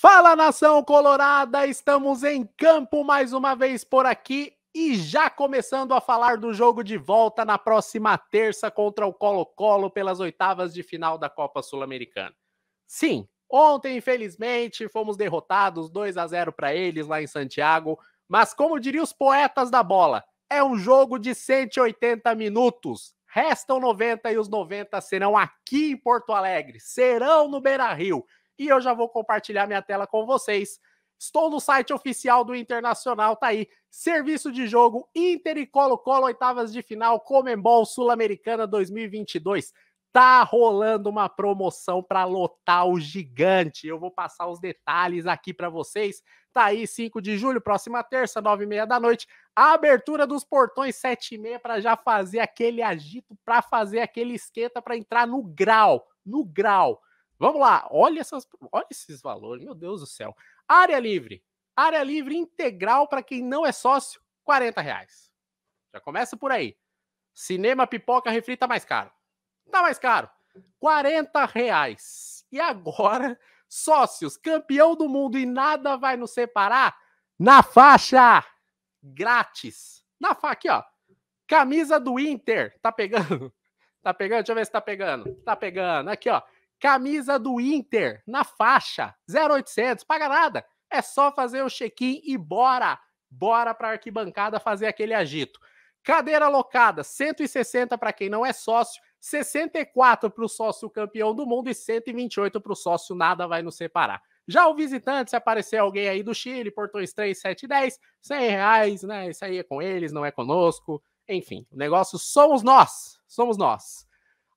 Fala nação colorada, estamos em campo mais uma vez por aqui e já começando a falar do jogo de volta na próxima terça contra o Colo-Colo pelas oitavas de final da Copa Sul-Americana. Sim, ontem infelizmente fomos derrotados 2 a 0 para eles lá em Santiago, mas como diriam os poetas da bola, é um jogo de 180 minutos. Restam 90 e os 90 serão aqui em Porto Alegre, serão no Beira-Rio e eu já vou compartilhar minha tela com vocês. Estou no site oficial do Internacional, tá aí. Serviço de jogo Inter e Colo-Colo, oitavas de final, Comembol Sul-Americana 2022. Tá rolando uma promoção para lotar o gigante. Eu vou passar os detalhes aqui para vocês. Tá aí, 5 de julho, próxima terça, 9 e meia da noite. A abertura dos portões, 7 e meia, para já fazer aquele agito, para fazer aquele esquenta, para entrar no grau, no grau. Vamos lá, olha, essas, olha esses valores, meu Deus do céu. Área livre. Área livre integral para quem não é sócio, 40 reais. Já começa por aí. Cinema, pipoca, refri tá mais caro. Tá mais caro. 40 reais. E agora, sócios, campeão do mundo e nada vai nos separar na faixa grátis. Na faixa aqui, ó. Camisa do Inter, tá pegando? Tá pegando? Deixa eu ver se tá pegando. Tá pegando. Aqui, ó. Camisa do Inter na faixa, 0800, paga nada. É só fazer o check-in e bora! Bora para a arquibancada fazer aquele agito. Cadeira locada, 160 para quem não é sócio, 64 para o sócio campeão do mundo e 128 para o sócio nada vai nos separar. Já o visitante, se aparecer alguém aí do Chile, portões 3, 7, 10, 100 reais, né? Isso aí é com eles, não é conosco. Enfim, o negócio somos nós, somos nós.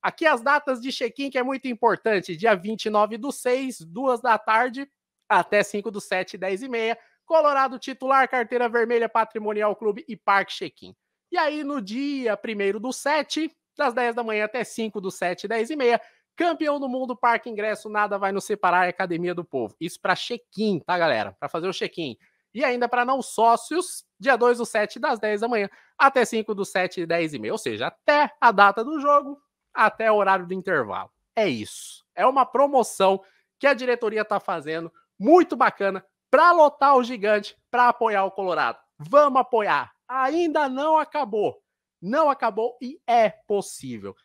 Aqui as datas de check-in, que é muito importante. Dia 29 do 6, 2 da tarde, até 5 do 7, 10 e meia. Colorado titular, carteira vermelha, patrimonial clube e parque check-in. E aí no dia 1 do 7, das 10 da manhã até 5 do 7, 10 e meia, campeão do mundo, parque ingresso, nada vai nos separar, é Academia do Povo. Isso para check-in, tá galera? Para fazer o check-in. E ainda para não sócios, dia 2 do 7, das 10 da manhã até 5 do 7, 10 e meia. Ou seja, até a data do jogo, até o horário do intervalo. É isso. É uma promoção que a diretoria está fazendo, muito bacana, para lotar o gigante, para apoiar o Colorado. Vamos apoiar. Ainda não acabou. Não acabou e é possível.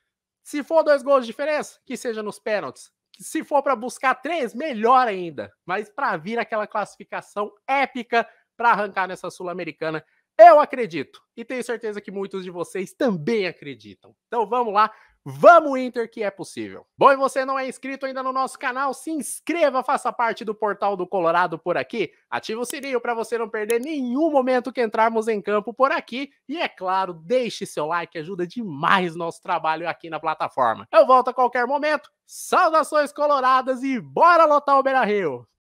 Se for dois gols de diferença, que seja nos pênaltis. Se for para buscar três, melhor ainda. Mas para vir aquela classificação épica para arrancar nessa Sul-Americana, eu acredito. E tenho certeza que muitos de vocês também acreditam. Então vamos lá. Vamos, Inter, que é possível. Bom, e você não é inscrito ainda no nosso canal? Se inscreva, faça parte do Portal do Colorado por aqui. Ative o sininho para você não perder nenhum momento que entrarmos em campo por aqui. E é claro, deixe seu like, ajuda demais nosso trabalho aqui na plataforma. Eu volto a qualquer momento. Saudações coloradas e bora lotar o Beira Rio!